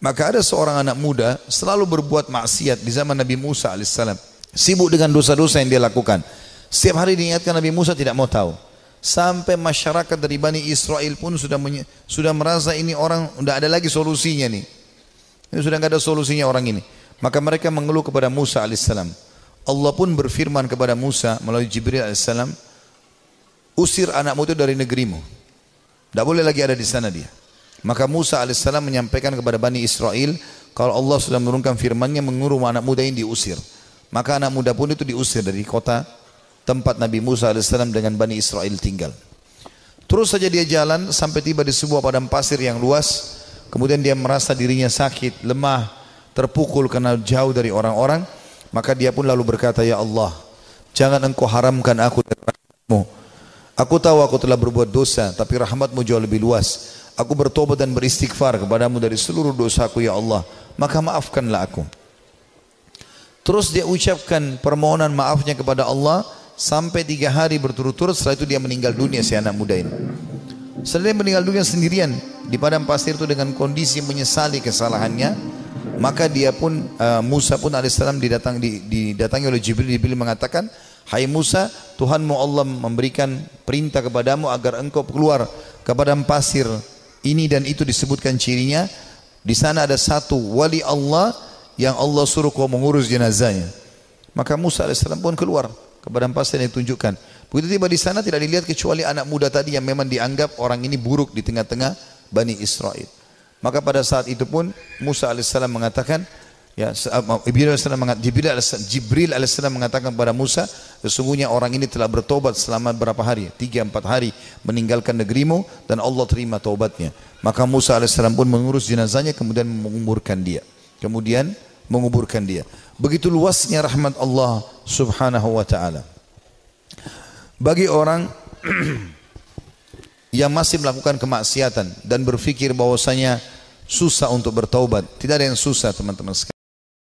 Maka ada seorang anak muda selalu berbuat maksiat di zaman Nabi Musa alaihissalam. Sibuk dengan dosa-dosa yang dia lakukan. Setiap hari diingatkan Nabi Musa tidak mau tahu. Sampai masyarakat dari Bani Israel pun sudah sudah merasa ini orang tidak ada lagi solusinya nih. Ini sudah tidak ada solusinya orang ini. Maka mereka mengeluh kepada Musa alaihissalam. Allah pun berfirman kepada Musa melalui Jibril alaihissalam, usir anakmu itu dari negerimu. Tidak boleh lagi ada di sana dia. Maka Musa AS menyampaikan kepada Bani Israel, kalau Allah sudah menurunkan firmannya mengurung anak muda ini diusir. Maka anak muda pun itu diusir dari kota tempat Nabi Musa AS dengan Bani Israel tinggal. Terus saja dia jalan sampai tiba di sebuah padang pasir yang luas. Kemudian dia merasa dirinya sakit, lemah, terpukul karena jauh dari orang-orang. Maka dia pun lalu berkata, Ya Allah, jangan engkau haramkan aku dari rahmatmu. Aku tahu aku telah berbuat dosa, tapi rahmatmu jauh lebih luas. Aku bertobat dan beristighfar kepadamu dari seluruh dosaku ya Allah. Maka maafkanlah aku. Terus dia ucapkan permohonan maafnya kepada Allah sampai tiga hari berturut-turut setelah itu dia meninggal dunia si anak muda ini. Setelah dia meninggal dunia sendirian di padang pasir itu dengan kondisi menyesali kesalahannya, maka dia pun uh, Musa pun alaihissalam didatang, didatangi oleh Jibril. Jibril mengatakan, Hai Musa, Tuhanmu Allah memberikan perintah kepadamu agar engkau keluar ke padang pasir ini dan itu disebutkan cirinya. Di sana ada satu wali Allah yang Allah suruh kau mengurus jenazahnya. Maka Musa AS pun keluar ke padang pasir yang ditunjukkan. Begitu tiba di sana tidak dilihat kecuali anak muda tadi yang memang dianggap orang ini buruk di tengah-tengah Bani Israel. Maka pada saat itu pun Musa AS mengatakan, Ya, uh, Jibril alaihissalam Jibril Jibril alaihissalam mengatakan kepada Musa, sesungguhnya orang ini telah bertobat selama berapa hari? Tiga empat hari meninggalkan negerimu dan Allah terima taubatnya. Maka Musa alaihissalam pun mengurus jenazahnya kemudian menguburkan dia. Kemudian menguburkan dia. Begitu luasnya rahmat Allah Subhanahu wa taala. Bagi orang yang masih melakukan kemaksiatan dan berfikir bahwasanya susah untuk bertaubat, tidak ada yang susah teman-teman sekalian.